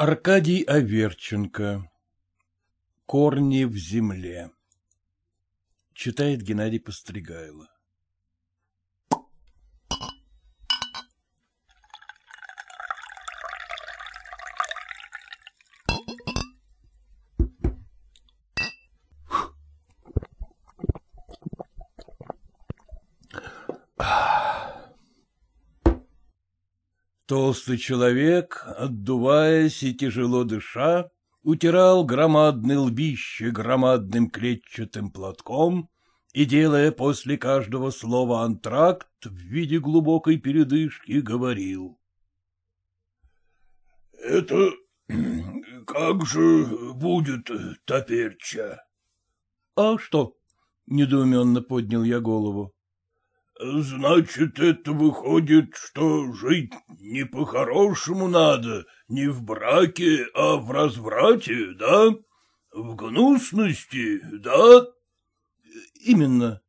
Аркадий Аверченко «Корни в земле» Читает Геннадий Постригайло Толстый человек, отдуваясь и тяжело дыша, утирал громадное лбище громадным клетчатым платком и, делая после каждого слова антракт, в виде глубокой передышки говорил. — Это как же будет топерча? — А что? — недоуменно поднял я голову. — Значит, это выходит, что жить не по-хорошему надо, не в браке, а в разврате, да? В гнусности, да? — Именно.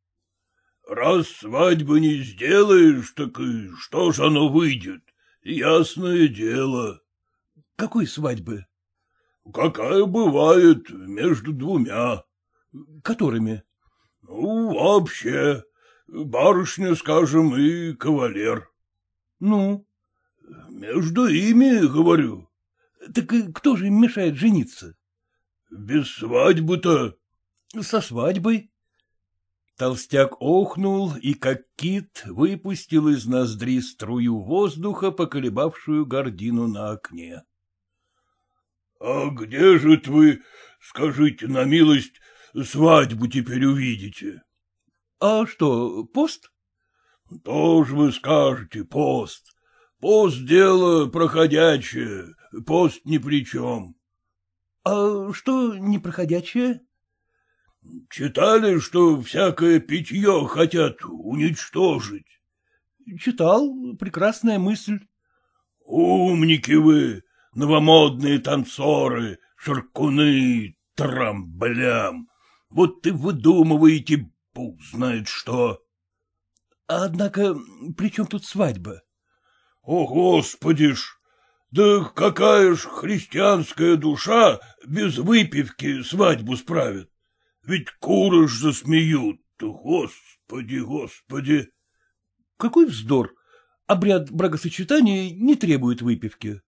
— Раз свадьбы не сделаешь, так и что же оно выйдет? Ясное дело. — Какой свадьбы? — Какая бывает между двумя. — Которыми? — Ну, вообще. Барышня, скажем, и кавалер. — Ну? — Между ими, говорю. — Так кто же им мешает жениться? — Без свадьбы-то. — Со свадьбой. Толстяк охнул и, как кит, выпустил из ноздри струю воздуха, поколебавшую гордину на окне. — А где же вы, скажите на милость, свадьбу теперь увидите? — А что, пост? — Тоже вы скажете, пост. Пост — дело проходячее, пост ни при чем. — А что непроходячее? — Читали, что всякое питье хотят уничтожить? — Читал, прекрасная мысль. — Умники вы, новомодные танцоры, шаркуны, трамблям. Вот и выдумываете — Бог знает что. А — Однако при чем тут свадьба? — О, господи ж! Да какая ж христианская душа без выпивки свадьбу справит? Ведь куры ж засмеют, господи, господи! — Какой вздор! Обряд бракосочетания не требует выпивки.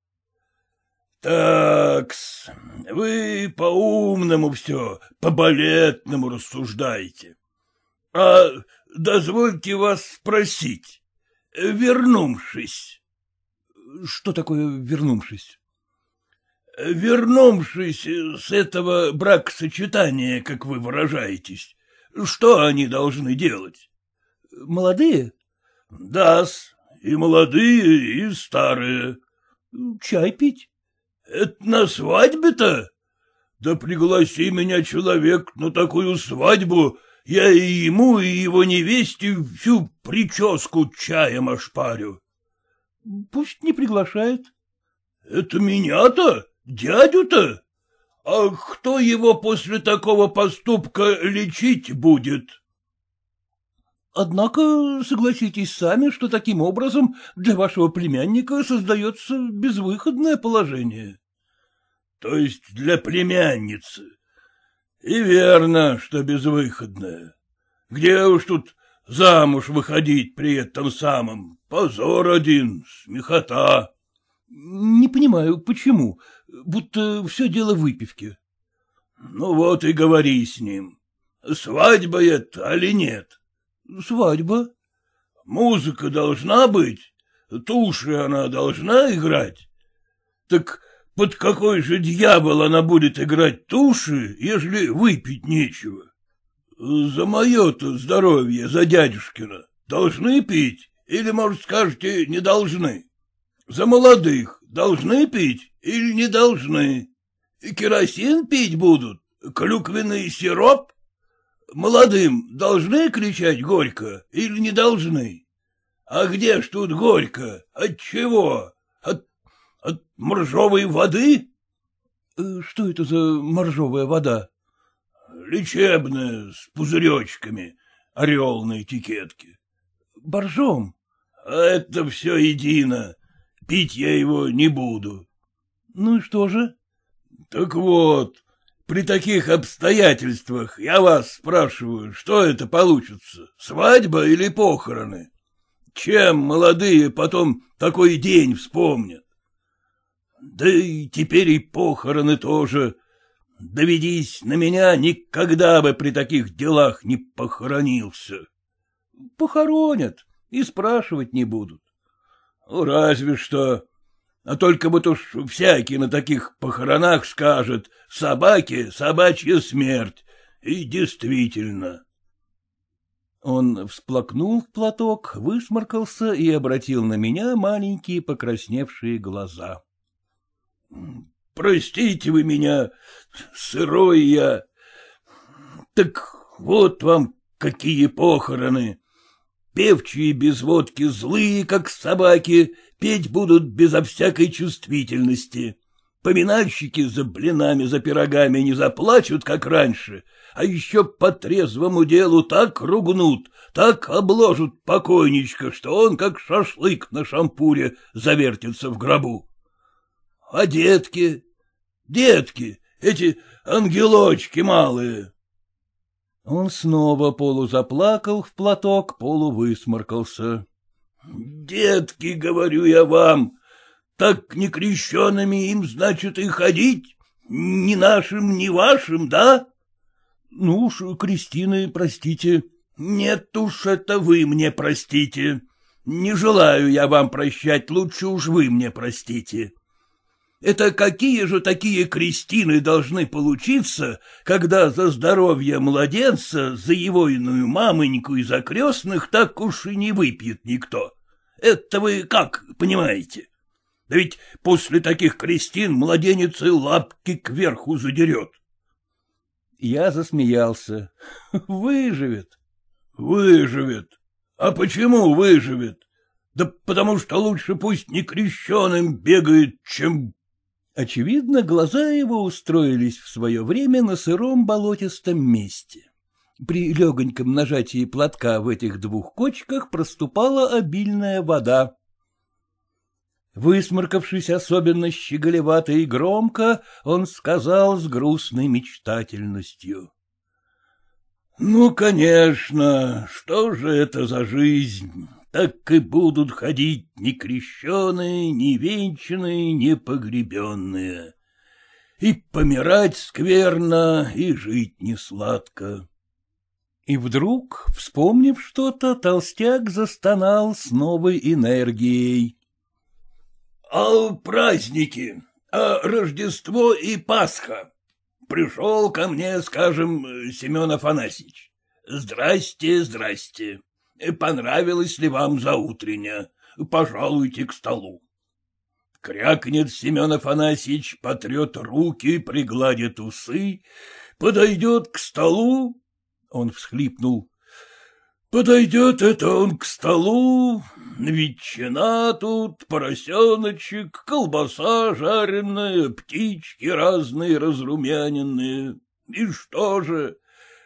Такс, вы по-умному все, по-балетному рассуждаете. — А дозвольте вас спросить, вернувшись. — Что такое вернувшись? — Вернувшись с этого бракосочетания, как вы выражаетесь, что они должны делать? — Молодые? — Да-с, и молодые, и старые. — Чай пить. — Это на свадьбе-то? Да пригласи меня, человек, на такую свадьбу, я и ему, и его невесте всю прическу чаем ошпарю. — Пусть не приглашает. — Это меня-то? Дядю-то? А кто его после такого поступка лечить будет? — Однако согласитесь сами, что таким образом для вашего племянника создается безвыходное положение. — То есть для племянницы? — и верно, что безвыходная. Где уж тут замуж выходить при этом самом? Позор один, смехота. Не понимаю, почему? Будто все дело в выпивке. Ну вот и говори с ним. Свадьба это или нет? Свадьба. Музыка должна быть? Туши она должна играть? Так под какой же дьявол она будет играть туши, ежели выпить нечего? За мое-то здоровье, за дядюшкина, должны пить или, может, скажете, не должны? За молодых должны пить или не должны? И Керосин пить будут, клюквенный сироп? Молодым должны кричать горько или не должны? А где ж тут горько? От чего? — От моржовой воды? Э, — Что это за моржовая вода? — Лечебная, с пузыречками, орел на этикетке. — Боржом? — А это все едино. Пить я его не буду. — Ну и что же? — Так вот, при таких обстоятельствах я вас спрашиваю, что это получится, свадьба или похороны? Чем молодые потом такой день вспомнят? Да и теперь и похороны тоже. Доведись на меня, никогда бы при таких делах не похоронился. Похоронят и спрашивать не будут. Ну, разве что. А только бы уж всякий на таких похоронах скажет «собаки, собачья смерть». И действительно. Он всплакнул в платок, высморкался и обратил на меня маленькие покрасневшие глаза. — Простите вы меня, сырой я. Так вот вам какие похороны. Певчие без водки злые, как собаки, петь будут безо всякой чувствительности. Поминальщики за блинами, за пирогами не заплачут, как раньше, а еще по трезвому делу так ругнут, так обложат покойничка, что он, как шашлык на шампуре, завертится в гробу. А детки? Детки, эти ангелочки малые. Он снова полузаплакал в платок, полувысморкался. — Детки, говорю я вам, так некрещенными им, значит, и ходить? Ни нашим, ни вашим, да? — Ну уж, Кристины, простите. — Нет уж, это вы мне простите. Не желаю я вам прощать, лучше уж вы мне простите. Это какие же такие крестины должны получиться, когда за здоровье младенца, за его иную мамоньку и за крестных так уж и не выпьет никто? Это вы как понимаете? Да ведь после таких крестин младенец и лапки кверху задерет. Я засмеялся. Выживет. Выживет. А почему выживет? Да потому что лучше пусть не крещеным бегает, чем Очевидно, глаза его устроились в свое время на сыром болотистом месте. При легоньком нажатии платка в этих двух кочках проступала обильная вода. Высморкавшись особенно щеголевато и громко, он сказал с грустной мечтательностью. — Ну, конечно, что же это за жизнь? так и будут ходить ни крещеные, ни венчанные, ни погребенные. И помирать скверно, и жить не сладко. И вдруг, вспомнив что-то, толстяк застонал с новой энергией. — А праздники, а Рождество и Пасха. Пришел ко мне, скажем, Семен Афанасьевич. Здрасте, здрасте. Понравилось ли вам за утреня? Пожалуйте к столу. Крякнет Семен Афанасьич, потрет руки, пригладит усы, подойдет к столу... Он всхлипнул. Подойдет это он к столу, ветчина тут, поросеночек, колбаса жареная, птички разные разрумяненные. И что же,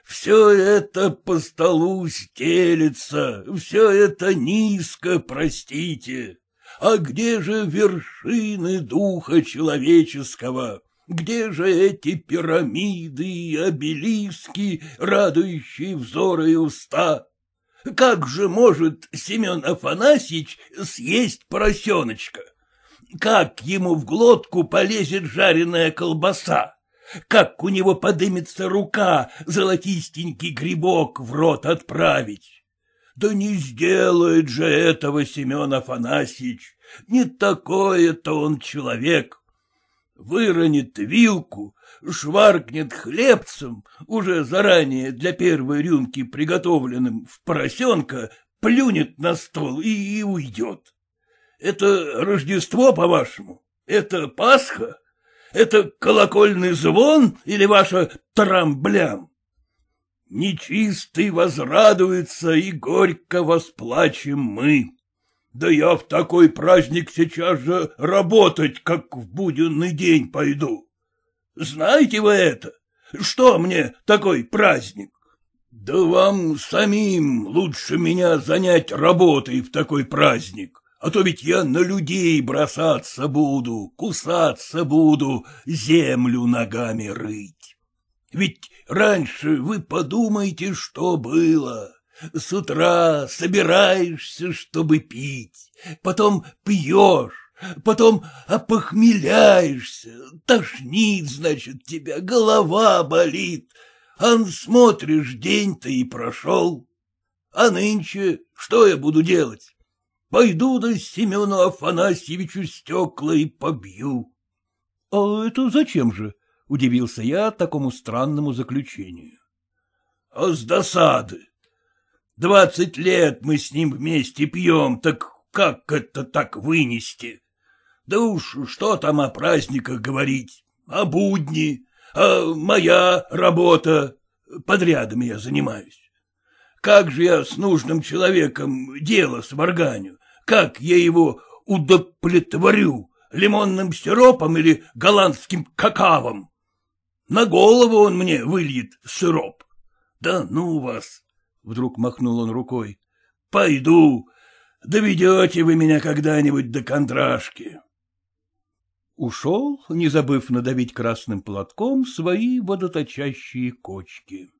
все это по столу стелется, все это низко, простите. А где же вершины духа человеческого? Где же эти пирамиды и обелиски, радующие взоры и уста? Как же может Семен Афанасьич съесть поросеночка? Как ему в глотку полезет жареная колбаса? Как у него подымется рука золотистенький грибок в рот отправить? Да не сделает же этого Семен Афанасьич, не такой-то он человек. Выронит вилку, шваркнет хлебцем, уже заранее для первой рюмки приготовленным в поросенка, плюнет на стол и уйдет. Это Рождество, по-вашему? Это Пасха? Это колокольный звон или ваша трамблям? Нечистый возрадуется, и горько восплачем мы. Да я в такой праздник сейчас же работать, как в буденный день пойду. Знаете вы это? Что мне такой праздник? Да вам самим лучше меня занять работой в такой праздник а то ведь я на людей бросаться буду, кусаться буду, землю ногами рыть. Ведь раньше вы подумайте, что было. С утра собираешься, чтобы пить, потом пьешь, потом опохмеляешься, тошнит, значит, тебя, голова болит. Ан смотришь, день-то и прошел. А нынче что я буду делать? Пойду до Семену Афанасьевичу стекла и побью. — А это зачем же? — удивился я такому странному заключению. — А с досады. Двадцать лет мы с ним вместе пьем, так как это так вынести? Да уж что там о праздниках говорить, о будни, а моя работа. Подрядами я занимаюсь. Как же я с нужным человеком дело с сварганю? Как я его удовлетворю? Лимонным сиропом или голландским какавом? На голову он мне выльет сироп. Да ну вас! Вдруг махнул он рукой. Пойду. Доведете вы меня когда-нибудь до кондрашки. Ушел, не забыв надавить красным платком свои водоточащие кочки.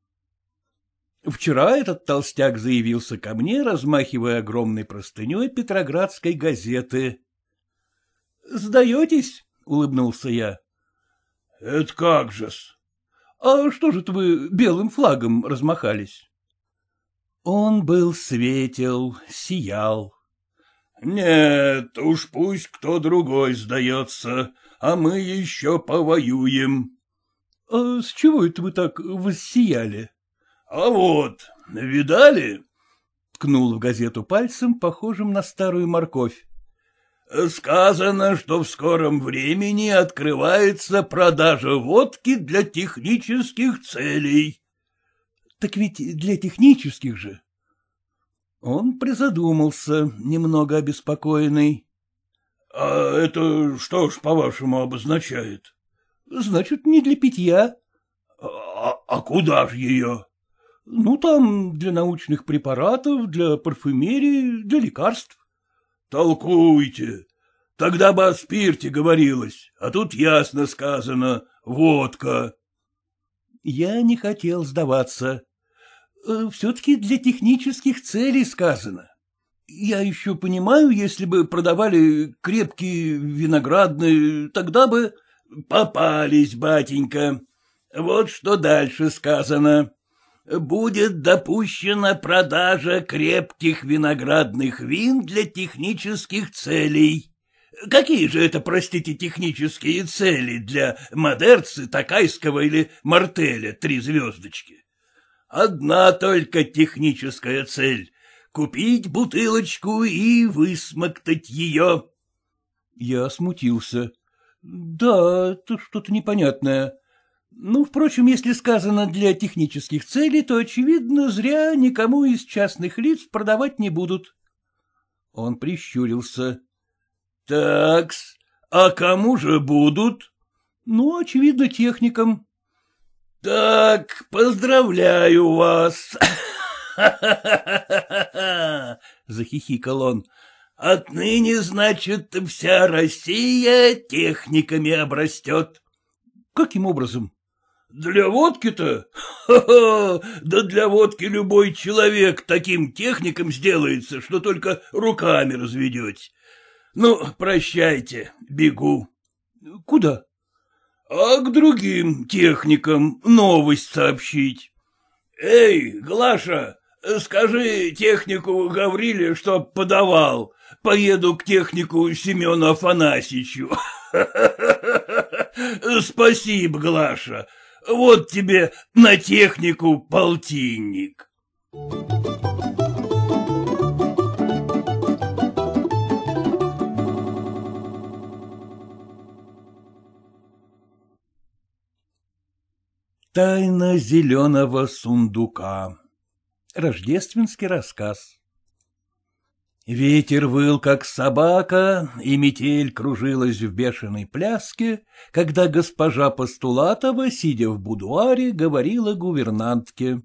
Вчера этот толстяк заявился ко мне, размахивая огромной простыней петроградской газеты. — Сдаетесь? — улыбнулся я. — Это как же-с? — А что же вы белым флагом размахались? Он был светел, сиял. — Нет, уж пусть кто другой сдается, а мы еще повоюем. — А с чего это вы так воссияли? —— А вот, видали? — ткнул в газету пальцем, похожим на старую морковь. — Сказано, что в скором времени открывается продажа водки для технических целей. — Так ведь для технических же. Он призадумался, немного обеспокоенный. — А это что ж, по-вашему, обозначает? — Значит, не для питья. А, а — куда ж ее? Ну, там для научных препаратов, для парфюмерии, для лекарств. — Толкуйте. Тогда бы о спирте говорилось, а тут ясно сказано — водка. Я не хотел сдаваться. Э, Все-таки для технических целей сказано. Я еще понимаю, если бы продавали крепкие виноградные, тогда бы... Попались, батенька. Вот что дальше сказано будет допущена продажа крепких виноградных вин для технических целей. Какие же это, простите, технические цели для Модерцы, Такайского или Мартеля «Три звездочки»? Одна только техническая цель — купить бутылочку и высмоктать ее. Я смутился. Да, это что-то непонятное. Ну, впрочем, если сказано для технических целей, то, очевидно, зря никому из частных лиц продавать не будут. Он прищурился. — Такс, а кому же будут? — Ну, очевидно, техникам. — Так, поздравляю вас. — захихикал он. — Отныне, значит, вся Россия техниками обрастет. — Каким образом? Для водки-то? Ха-ха! Да для водки любой человек таким техником сделается, что только руками разведете. Ну, прощайте, бегу. Куда? А к другим техникам новость сообщить. Эй, Глаша, скажи технику Гавриле, чтоб подавал. Поеду к технику Семену Афанасьевичу. Спасибо, Глаша. Вот тебе на технику полтинник. Тайна зеленого сундука. Рождественский рассказ. Ветер выл, как собака, и метель кружилась в бешеной пляске, когда госпожа Постулатова, сидя в будуаре, говорила гувернантке.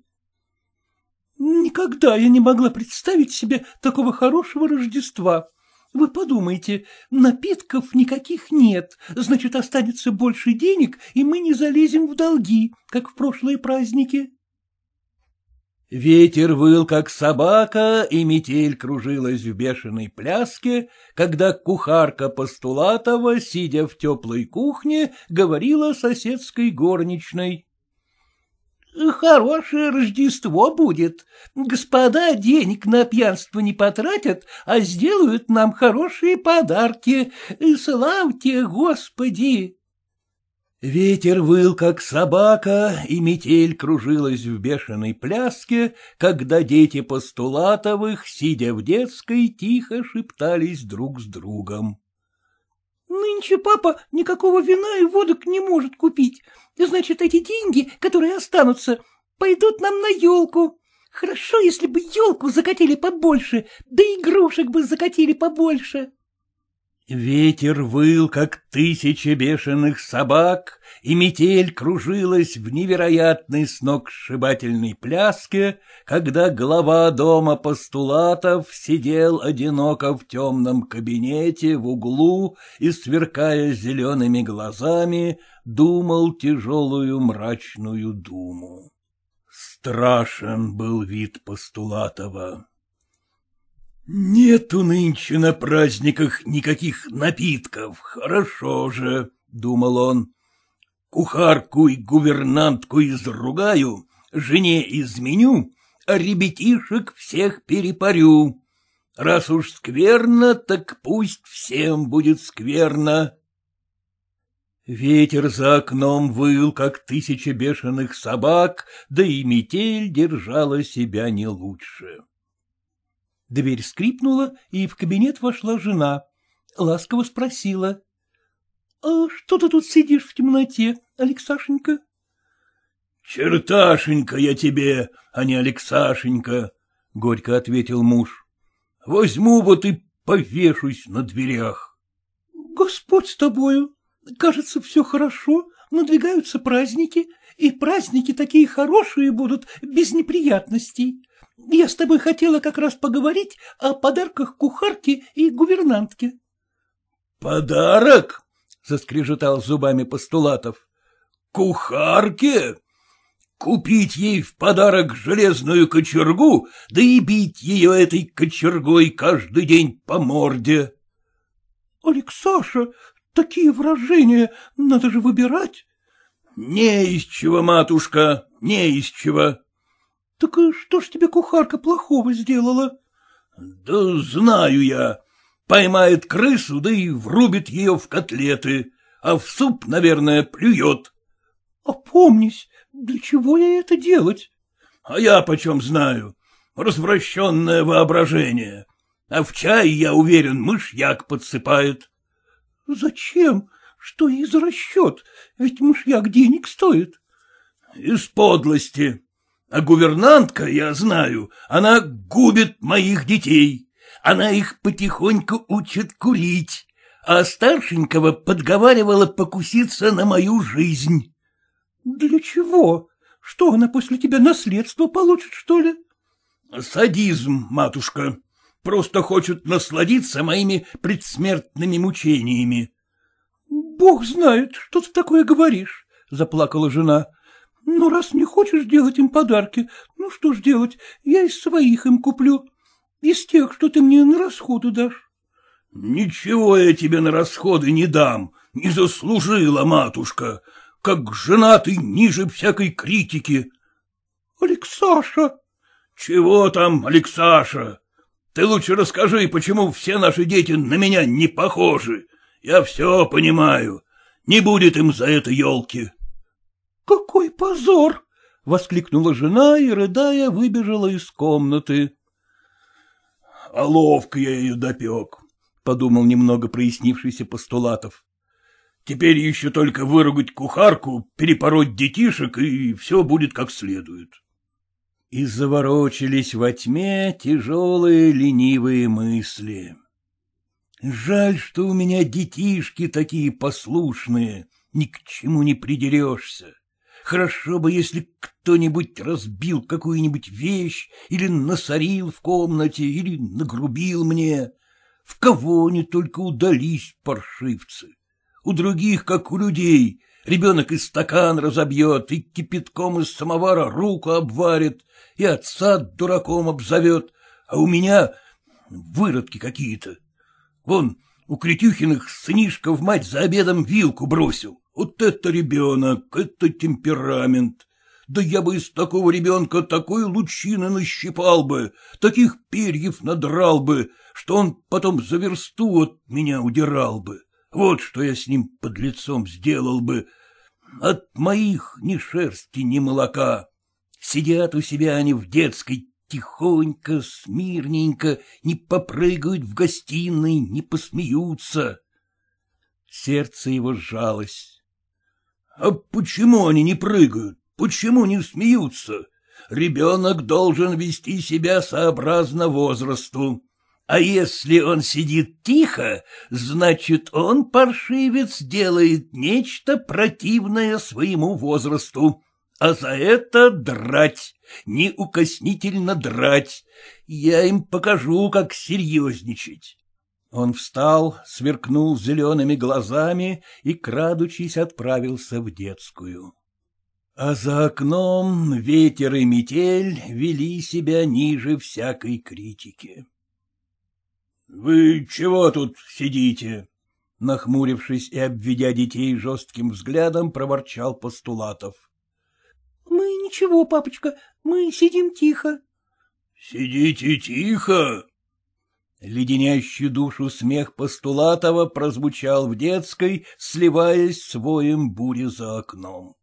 — Никогда я не могла представить себе такого хорошего Рождества. Вы подумайте, напитков никаких нет, значит, останется больше денег, и мы не залезем в долги, как в прошлые праздники. Ветер выл, как собака, и метель кружилась в бешеной пляске, когда кухарка Постулатова, сидя в теплой кухне, говорила соседской горничной. — Хорошее Рождество будет. Господа денег на пьянство не потратят, а сделают нам хорошие подарки. славьте, Господи! Ветер выл, как собака, и метель кружилась в бешеной пляске, когда дети постулатовых, сидя в детской, тихо шептались друг с другом. — Нынче папа никакого вина и водок не может купить. Значит, эти деньги, которые останутся, пойдут нам на елку. Хорошо, если бы елку закатили побольше, да игрушек бы закатили побольше. Ветер выл, как тысячи бешеных собак, и метель кружилась в невероятной сногсшибательной пляске, когда глава дома постулатов сидел одиноко в темном кабинете в углу и, сверкая зелеными глазами, думал тяжелую мрачную думу. Страшен был вид постулатова. Нету нынче на праздниках никаких напитков, хорошо же, — думал он. Кухарку и гувернантку изругаю, жене изменю, а ребятишек всех перепарю. Раз уж скверно, так пусть всем будет скверно. Ветер за окном выл, как тысяча бешеных собак, да и метель держала себя не лучше. Дверь скрипнула, и в кабинет вошла жена. Ласково спросила. — А что ты тут сидишь в темноте, Алексашенька? — Черташенька я тебе, а не Алексашенька, — горько ответил муж. — Возьму вот и повешусь на дверях. — Господь с тобою. Кажется, все хорошо, надвигаются праздники, и праздники такие хорошие будут, без неприятностей. Я с тобой хотела как раз поговорить о подарках кухарке и гувернантке. Подарок? — заскрежетал зубами постулатов. — Кухарке? Купить ей в подарок железную кочергу, да и бить ее этой кочергой каждый день по морде. — Алексаша, такие выражения, надо же выбирать. Не из чего, матушка, не из чего. — Так что ж тебе кухарка плохого сделала? — Да знаю я. Поймает крысу, да и врубит ее в котлеты, а в суп, наверное, плюет. — Опомнись, для чего я это делать? — А я почем знаю. Развращенное воображение. А в чай, я уверен, мышьяк подсыпает. — Зачем? Что из за расчет? Ведь мышьяк денег стоит. Из подлости. А гувернантка, я знаю, она губит моих детей. Она их потихоньку учит курить, а старшенького подговаривала покуситься на мою жизнь. Для чего? Что она после тебя наследство получит, что ли? Садизм, матушка. Просто хочет насладиться моими предсмертными мучениями. Бог знает, что ты такое говоришь, — заплакала жена. — Ну, раз не хочешь делать им подарки, ну что ж делать, я из своих им куплю, из тех, что ты мне на расходы дашь. — Ничего я тебе на расходы не дам, не заслужила, матушка, как жена ты ниже всякой критики. — Алексаша! — Чего там, Алексаша? Ты лучше расскажи, почему все наши дети на меня не похожи. Я все понимаю. Не будет им за это елки. — Какой позор! — воскликнула жена и, рыдая, выбежала из комнаты. — А ловко я ее допек, — подумал немного прояснившийся постулатов. — Теперь еще только выругать кухарку, перепороть детишек, и все будет как следует. И заворочились во тьме тяжелые ленивые мысли. Жаль, что у меня детишки такие послушные, ни к чему не придерешься. Хорошо бы, если кто-нибудь разбил какую-нибудь вещь или насорил в комнате, или нагрубил мне. В кого они только удались, паршивцы. У других, как у людей, ребенок и стакан разобьет, и кипятком из самовара руку обварит, и отца дураком обзовет, а у меня выродки какие-то. Вон, у Кретюхиных сынишка в мать за обедом вилку бросил. Вот это ребенок, это темперамент. Да я бы из такого ребенка такой лучины нащипал бы, таких перьев надрал бы, что он потом за версту от меня удирал бы. Вот что я с ним под лицом сделал бы. От моих ни шерсти, ни молока. Сидят у себя они в детской тихонько, смирненько, не попрыгают в гостиной, не посмеются. Сердце его сжалось. — А почему они не прыгают? Почему не смеются? Ребенок должен вести себя сообразно возрасту. А если он сидит тихо, значит, он, паршивец, делает нечто противное своему возрасту, а за это драть, неукоснительно драть. Я им покажу, как серьезничать. Он встал, сверкнул зелеными глазами и, крадучись, отправился в детскую. А за окном ветер и метель вели себя ниже всякой критики. — Вы чего тут сидите? — нахмурившись и обведя детей жестким взглядом, проворчал Постулатов. —— Мы ничего, папочка, мы сидим тихо. — Сидите тихо? Леденящий душу смех Постулатова прозвучал в детской, сливаясь с воем бури за окном.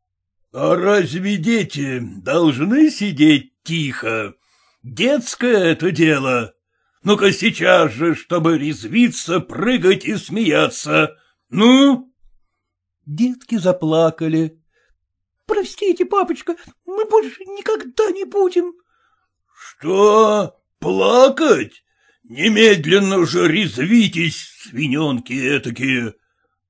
— А разве дети должны сидеть тихо? Детское это дело. Ну-ка сейчас же, чтобы резвиться, прыгать и смеяться. Ну? Детки заплакали, Простите, папочка, мы больше никогда не будем. — Что? Плакать? Немедленно же резвитесь, свиненки этакие.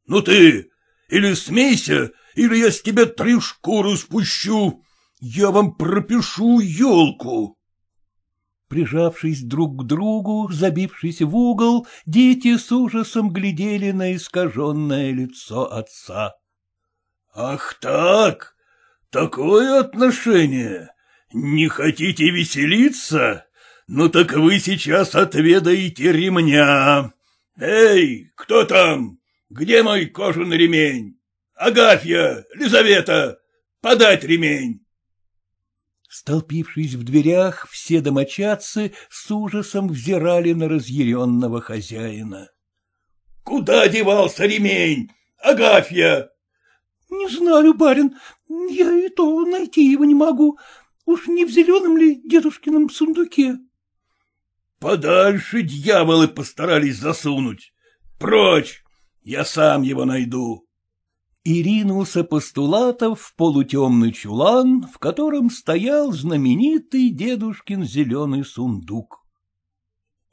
Ну ты, или смейся, или я с тебя три шкуры спущу. Я вам пропишу елку. Прижавшись друг к другу, забившись в угол, дети с ужасом глядели на искаженное лицо отца. — Ах так! Такое отношение? Не хотите веселиться? Ну так вы сейчас отведаете ремня. Эй, кто там? Где мой кожаный ремень? Агафья, Лизавета, подать ремень. Столпившись в дверях, все домочадцы с ужасом взирали на разъяренного хозяина. — Куда девался ремень? Агафья! — Не знаю, барин, я и то найти его не могу. Уж не в зеленом ли дедушкином сундуке? — Подальше дьяволы постарались засунуть. Прочь, я сам его найду. И ринулся Постулатов в полутемный чулан, в котором стоял знаменитый дедушкин зеленый сундук.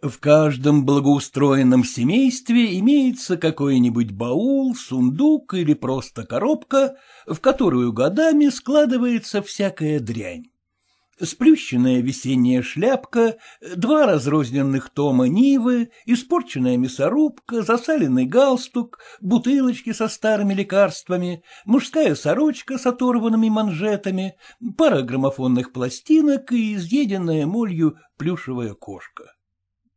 В каждом благоустроенном семействе имеется какой-нибудь баул, сундук или просто коробка, в которую годами складывается всякая дрянь. Сплющенная весенняя шляпка, два разрозненных тома нивы, испорченная мясорубка, засаленный галстук, бутылочки со старыми лекарствами, мужская сорочка с оторванными манжетами, пара граммофонных пластинок и изъеденная молью плюшевая кошка.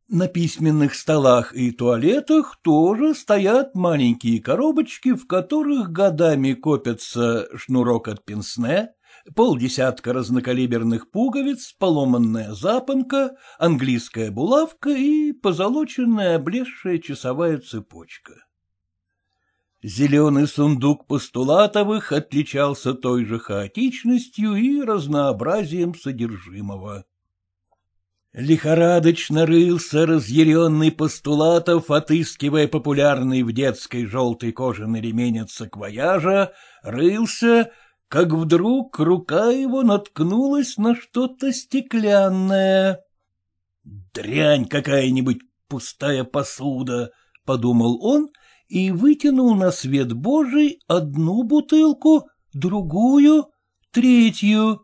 На письменных столах и туалетах тоже стоят маленькие коробочки, в которых годами копятся шнурок от пенсне, полдесятка разнокалиберных пуговиц, поломанная запонка, английская булавка и позолоченная облезшая часовая цепочка. Зеленый сундук постулатовых отличался той же хаотичностью и разнообразием содержимого. Лихорадочно рылся разъяренный постулатов, отыскивая популярный в детской желтый кожаный ременец саквояжа, рылся, как вдруг рука его наткнулась на что-то стеклянное. «Дрянь какая-нибудь, пустая посуда!» — подумал он и вытянул на свет божий одну бутылку, другую, третью.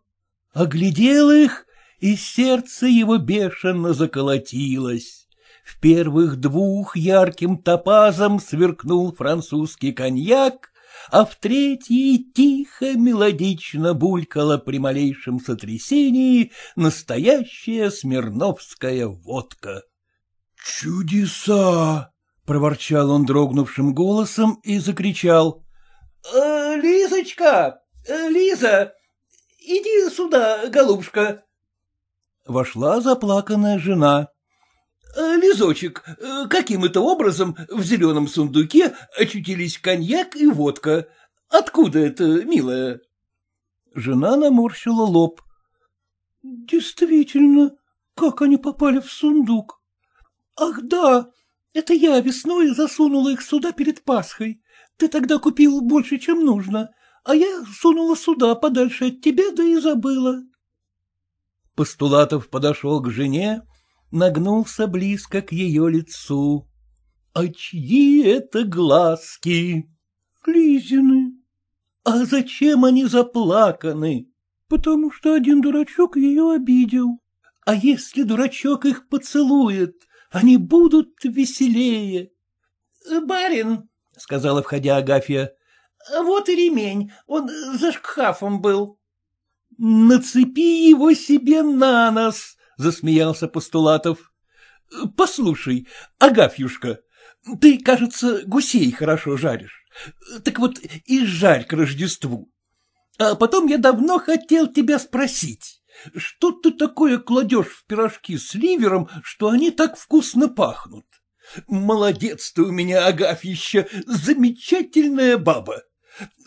Оглядел их — и сердце его бешено заколотилось. В первых двух ярким топазом сверкнул французский коньяк, а в третьей тихо, мелодично булькала при малейшем сотрясении настоящая смирновская водка. «Чудеса!» — проворчал он дрогнувшим голосом и закричал. «Э, «Лизочка! Э, Лиза! Иди сюда, голубушка!» Вошла заплаканная жена. «Э, — Лизочек, э, каким это образом в зеленом сундуке очутились коньяк и водка? Откуда это, милая? Жена наморщила лоб. — Действительно, как они попали в сундук? — Ах, да, это я весной засунула их сюда перед Пасхой. Ты тогда купил больше, чем нужно, а я сунула сюда подальше от тебя, да и забыла. Постулатов подошел к жене, нагнулся близко к ее лицу. — А чьи это глазки? — Лизины. — А зачем они заплаканы? — Потому что один дурачок ее обидел. — А если дурачок их поцелует, они будут веселее. — Барин, — сказала, входя Агафья, — вот и ремень, он за шкафом был. Нацепи его себе на нос, — засмеялся Постулатов. — Послушай, Агафьюшка, ты, кажется, гусей хорошо жаришь. Так вот и жарь к Рождеству. А потом я давно хотел тебя спросить, что ты такое кладешь в пирожки с ливером, что они так вкусно пахнут? Молодец ты у меня, Агафьища, замечательная баба.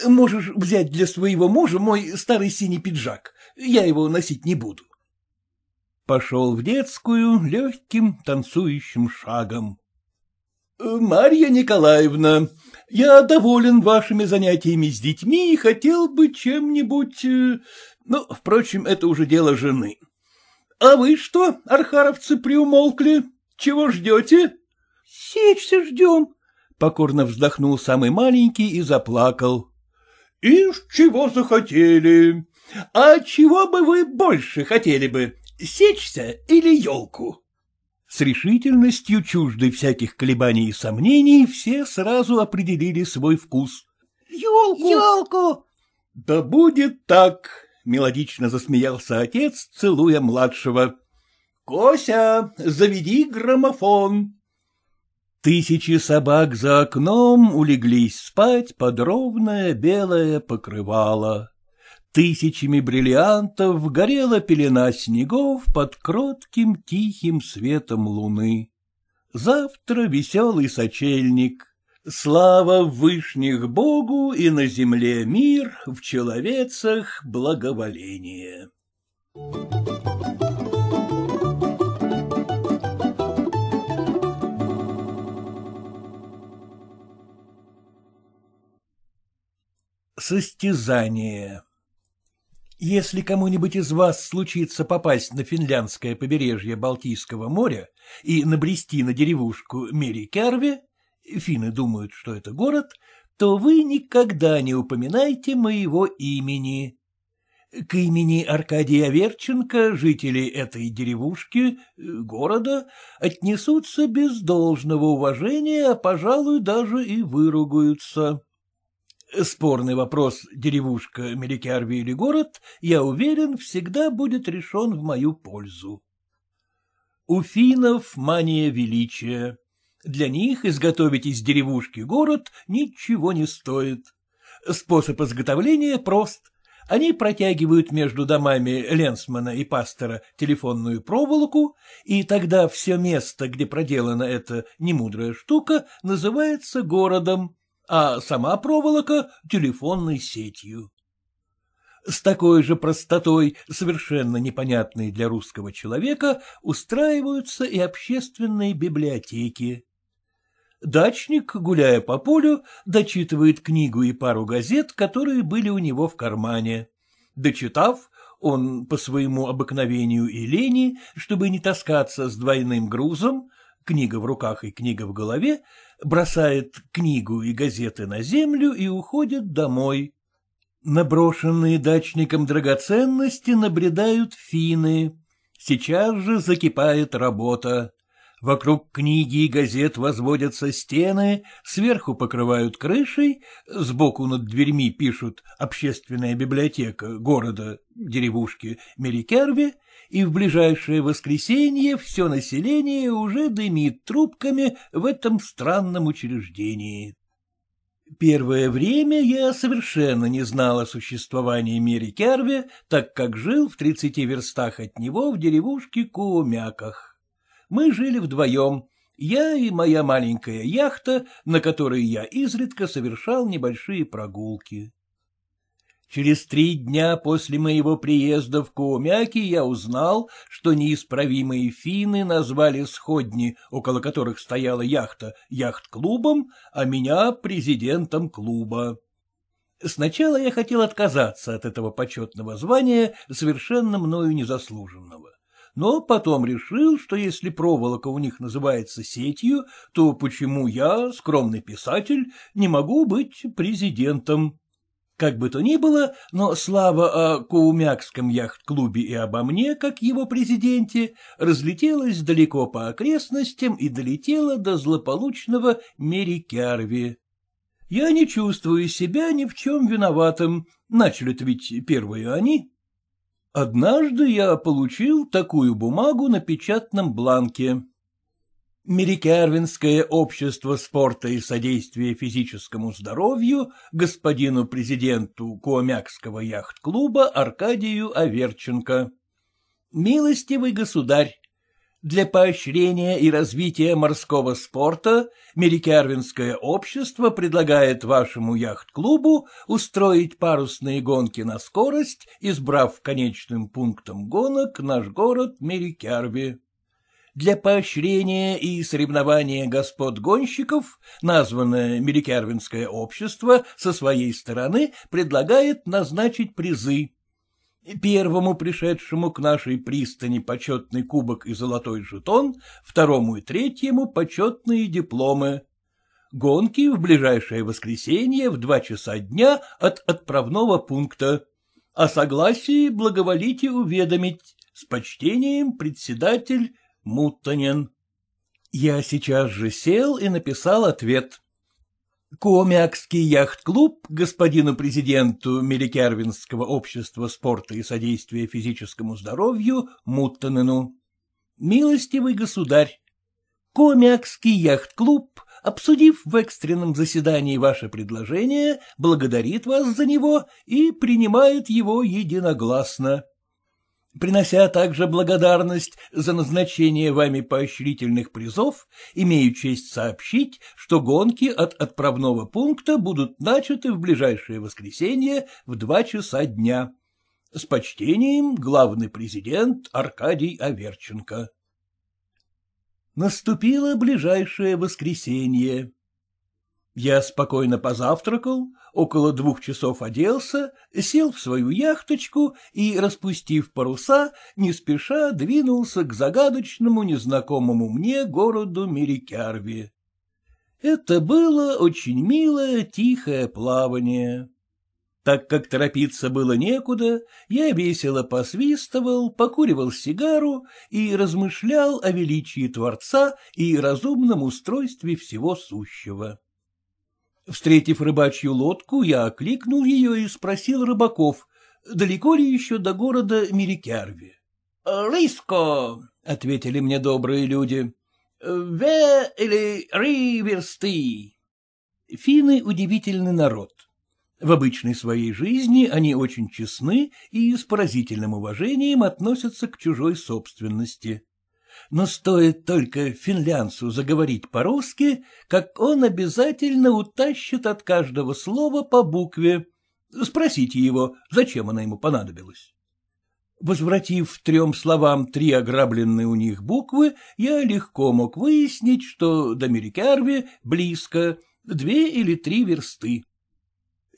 Можешь взять для своего мужа мой старый синий пиджак. Я его носить не буду. Пошел в детскую легким танцующим шагом. «Э, — Марья Николаевна, я доволен вашими занятиями с детьми и хотел бы чем-нибудь... Э, ну, впрочем, это уже дело жены. А вы что, архаровцы, приумолкли? Чего ждете? — Сечься ждем, покорно вздохнул самый маленький и заплакал. — Ишь, чего захотели? А чего бы вы больше хотели бы, сечься или елку? С решительностью, чуждой всяких колебаний и сомнений, все сразу определили свой вкус. — Елку! Елку! — Да будет так, — мелодично засмеялся отец, целуя младшего. — Кося, заведи граммофон. Тысячи собак за окном улеглись спать под ровное белое покрывало. Тысячами бриллиантов горела пелена снегов под кротким тихим светом луны. Завтра веселый сочельник — Слава в вышних Богу и на земле мир, в человецах благоволение. Thank Состязание Если кому-нибудь из вас случится попасть на финляндское побережье Балтийского моря и набрести на деревушку Мерикерви, финны думают, что это город, то вы никогда не упоминайте моего имени. К имени Аркадия Верченко жители этой деревушки, э, города, отнесутся без должного уважения, а, пожалуй, даже и выругаются. Спорный вопрос, деревушка, Меликярви или город, я уверен, всегда будет решен в мою пользу. У финнов мания величия. Для них изготовить из деревушки город ничего не стоит. Способ изготовления прост. Они протягивают между домами Ленсмана и пастора телефонную проволоку, и тогда все место, где проделана эта немудрая штука, называется городом, а сама проволока — телефонной сетью. С такой же простотой, совершенно непонятной для русского человека, устраиваются и общественные библиотеки. Дачник, гуляя по полю, дочитывает книгу и пару газет, которые были у него в кармане. Дочитав, он по своему обыкновению и лени, чтобы не таскаться с двойным грузом, книга в руках и книга в голове, бросает книгу и газеты на землю и уходит домой. Наброшенные дачником драгоценности набредают фины. Сейчас же закипает работа. Вокруг книги и газет возводятся стены, сверху покрывают крышей, сбоку над дверьми пишут «Общественная библиотека города, деревушки Мерикерви», и в ближайшее воскресенье все население уже дымит трубками в этом странном учреждении. Первое время я совершенно не знал о существовании Мери Керви, так как жил в тридцати верстах от него в деревушке Кумяках. Мы жили вдвоем, я и моя маленькая яхта, на которой я изредка совершал небольшие прогулки. Через три дня после моего приезда в Каумяки я узнал, что неисправимые финны назвали сходни, около которых стояла яхта, яхт-клубом, а меня президентом клуба. Сначала я хотел отказаться от этого почетного звания, совершенно мною незаслуженного. Но потом решил, что если проволока у них называется сетью, то почему я, скромный писатель, не могу быть президентом? Как бы то ни было, но слава о Коумякском яхт-клубе и обо мне, как его президенте, разлетелась далеко по окрестностям и долетела до злополучного Мерикярви. Я не чувствую себя ни в чем виноватым, начали-то ведь первые они. Однажды я получил такую бумагу на печатном бланке. Мерикервинское общество спорта и содействия физическому здоровью господину президенту Куомякского яхт-клуба Аркадию Аверченко. Милостивый государь, для поощрения и развития морского спорта Мерикервинское общество предлагает вашему яхт-клубу устроить парусные гонки на скорость, избрав конечным пунктом гонок наш город Мерикерви для поощрения и соревнования господ гонщиков, названное Мерикервинское общество со своей стороны предлагает назначить призы. Первому пришедшему к нашей пристани почетный кубок и золотой жетон, второму и третьему почетные дипломы. Гонки в ближайшее воскресенье в два часа дня от отправного пункта. О согласии благоволите уведомить. С почтением, председатель Муттанин. Я сейчас же сел и написал ответ. Комякский яхт-клуб господину президенту Меликервинского общества спорта и содействия физическому здоровью Муттанену. Милостивый государь, Комякский яхт-клуб, обсудив в экстренном заседании ваше предложение, благодарит вас за него и принимает его единогласно принося также благодарность за назначение вами поощрительных призов, имею честь сообщить, что гонки от отправного пункта будут начаты в ближайшее воскресенье в два часа дня. С почтением, главный президент Аркадий Аверченко. Наступило ближайшее воскресенье. Я спокойно позавтракал, около двух часов оделся, сел в свою яхточку и, распустив паруса, не спеша двинулся к загадочному незнакомому мне городу Мерикярви. Это было очень милое, тихое плавание. Так как торопиться было некуда, я весело посвистывал, покуривал сигару и размышлял о величии Творца и разумном устройстве всего сущего. Встретив рыбачью лодку, я окликнул ее и спросил рыбаков, далеко ли еще до города Мирикярви. «Э, — Рыско, — ответили мне добрые люди, «Э, — ве или риверсты. версты. Финны — удивительный народ. В обычной своей жизни они очень честны и с поразительным уважением относятся к чужой собственности но стоит только финлянцу заговорить по-русски, как он обязательно утащит от каждого слова по букве. Спросите его, зачем она ему понадобилась. Возвратив трем словам три ограбленные у них буквы, я легко мог выяснить, что до Мерикерви близко, две или три версты.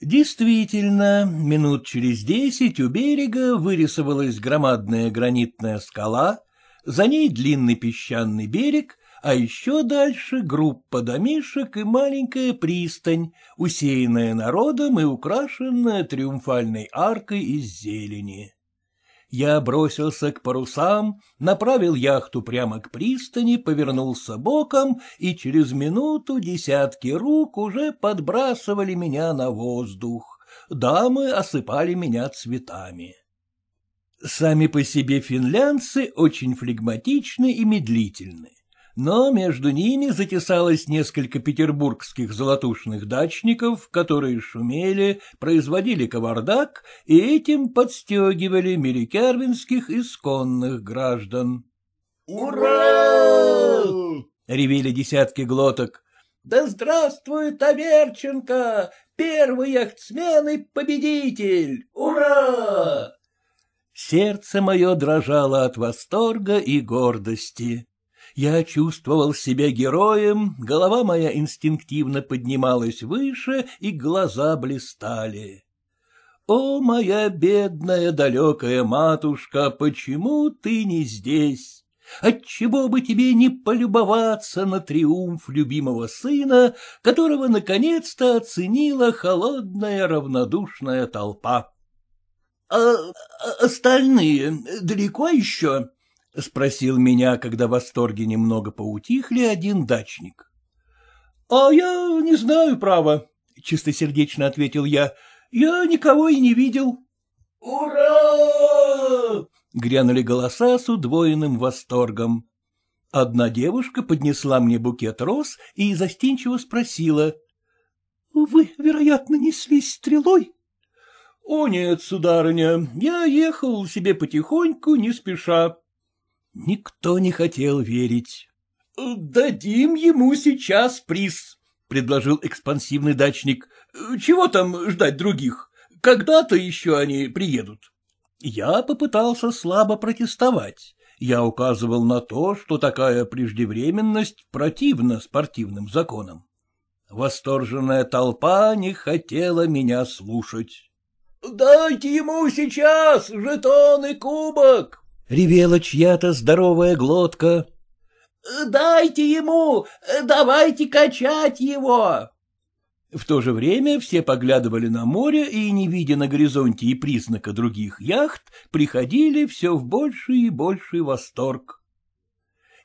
Действительно, минут через десять у берега вырисовалась громадная гранитная скала, за ней длинный песчаный берег, а еще дальше группа домишек и маленькая пристань, усеянная народом и украшенная триумфальной аркой из зелени. Я бросился к парусам, направил яхту прямо к пристани, повернулся боком, и через минуту десятки рук уже подбрасывали меня на воздух. Дамы осыпали меня цветами. Сами по себе финлянцы очень флегматичны и медлительны, но между ними затесалось несколько петербургских золотушных дачников, которые шумели, производили кавардак и этим подстегивали мирикервинских исконных граждан. «Ура!» — ревели десятки глоток. «Да здравствует Аверченко, первый яхтсмен и победитель! Ура!» Сердце мое дрожало от восторга и гордости. Я чувствовал себя героем, голова моя инстинктивно поднималась выше, и глаза блистали. «О, моя бедная далекая матушка, почему ты не здесь? Отчего бы тебе не полюбоваться на триумф любимого сына, которого наконец-то оценила холодная равнодушная толпа?» А, — А остальные далеко еще? — спросил меня, когда в восторге немного поутихли, один дачник. — А я не знаю, право, — чистосердечно ответил я. — Я никого и не видел. — Ура! — грянули голоса с удвоенным восторгом. Одна девушка поднесла мне букет роз и застенчиво спросила. — Вы, вероятно, неслись стрелой? —— О, нет, сударыня, я ехал себе потихоньку, не спеша. Никто не хотел верить. — Дадим ему сейчас приз, — предложил экспансивный дачник. — Чего там ждать других? Когда-то еще они приедут. Я попытался слабо протестовать. Я указывал на то, что такая преждевременность противна спортивным законам. Восторженная толпа не хотела меня слушать. Дайте ему сейчас жетон и кубок! — ревела чья-то здоровая глотка. — Дайте ему! Давайте качать его! В то же время все поглядывали на море и, не видя на горизонте и признака других яхт, приходили все в больший и больший восторг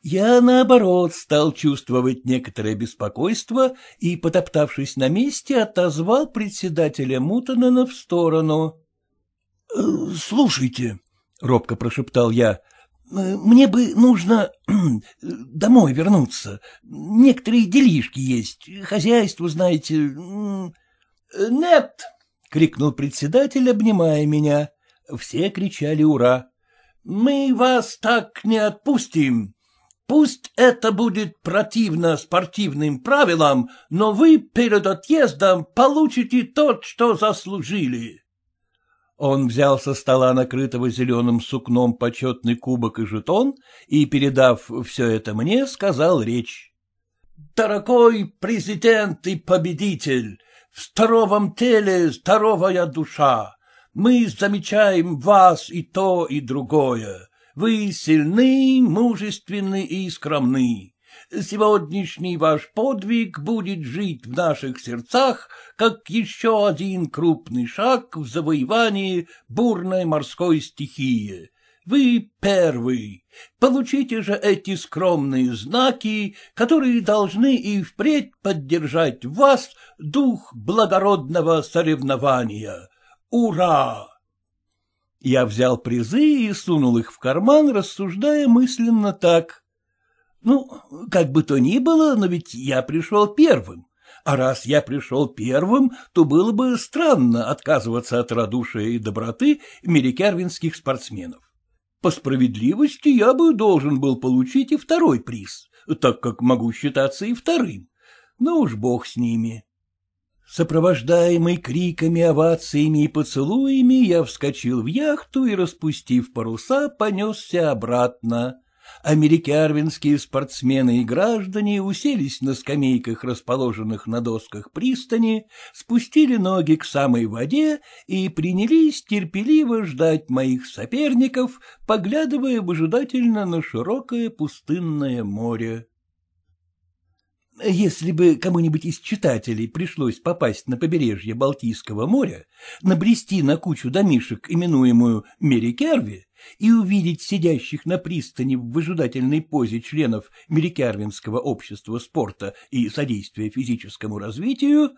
я, наоборот, стал чувствовать некоторое беспокойство и, потоптавшись на месте, отозвал председателя Мутанена в сторону. «Э, — Слушайте, — робко прошептал я, — «э, мне бы нужно домой вернуться. Некоторые делишки есть, хозяйство, знаете... — э, Нет! — крикнул председатель, обнимая меня. Все кричали «Ура!» «Мы вас так не отпустим!» Пусть это будет противно спортивным правилам, но вы перед отъездом получите то, что заслужили. Он взял со стола, накрытого зеленым сукном, почетный кубок и жетон и, передав все это мне, сказал речь. «Дорогой президент и победитель, в здоровом теле здоровая душа. Мы замечаем вас и то, и другое. Вы сильны, мужественны и скромны. Сегодняшний ваш подвиг будет жить в наших сердцах, как еще один крупный шаг в завоевании бурной морской стихии. Вы первый. Получите же эти скромные знаки, которые должны и впредь поддержать в вас дух благородного соревнования. Ура! Я взял призы и сунул их в карман, рассуждая мысленно так. Ну, как бы то ни было, но ведь я пришел первым. А раз я пришел первым, то было бы странно отказываться от радушия и доброты мерикервинских спортсменов. По справедливости я бы должен был получить и второй приз, так как могу считаться и вторым. Но уж бог с ними. Сопровождаемый криками, овациями и поцелуями, я вскочил в яхту и, распустив паруса, понесся обратно. Америкарвинские спортсмены и граждане уселись на скамейках, расположенных на досках пристани, спустили ноги к самой воде и принялись терпеливо ждать моих соперников, поглядывая выжидательно на широкое пустынное море. Если бы кому-нибудь из читателей пришлось попасть на побережье Балтийского моря, набрести на кучу домишек, именуемую Мерикерви, и увидеть сидящих на пристани в выжидательной позе членов Мерикервинского общества спорта и содействия физическому развитию,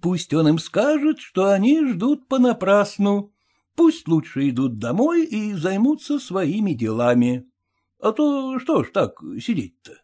пусть он им скажет, что они ждут понапрасну. Пусть лучше идут домой и займутся своими делами. А то что ж так сидеть-то?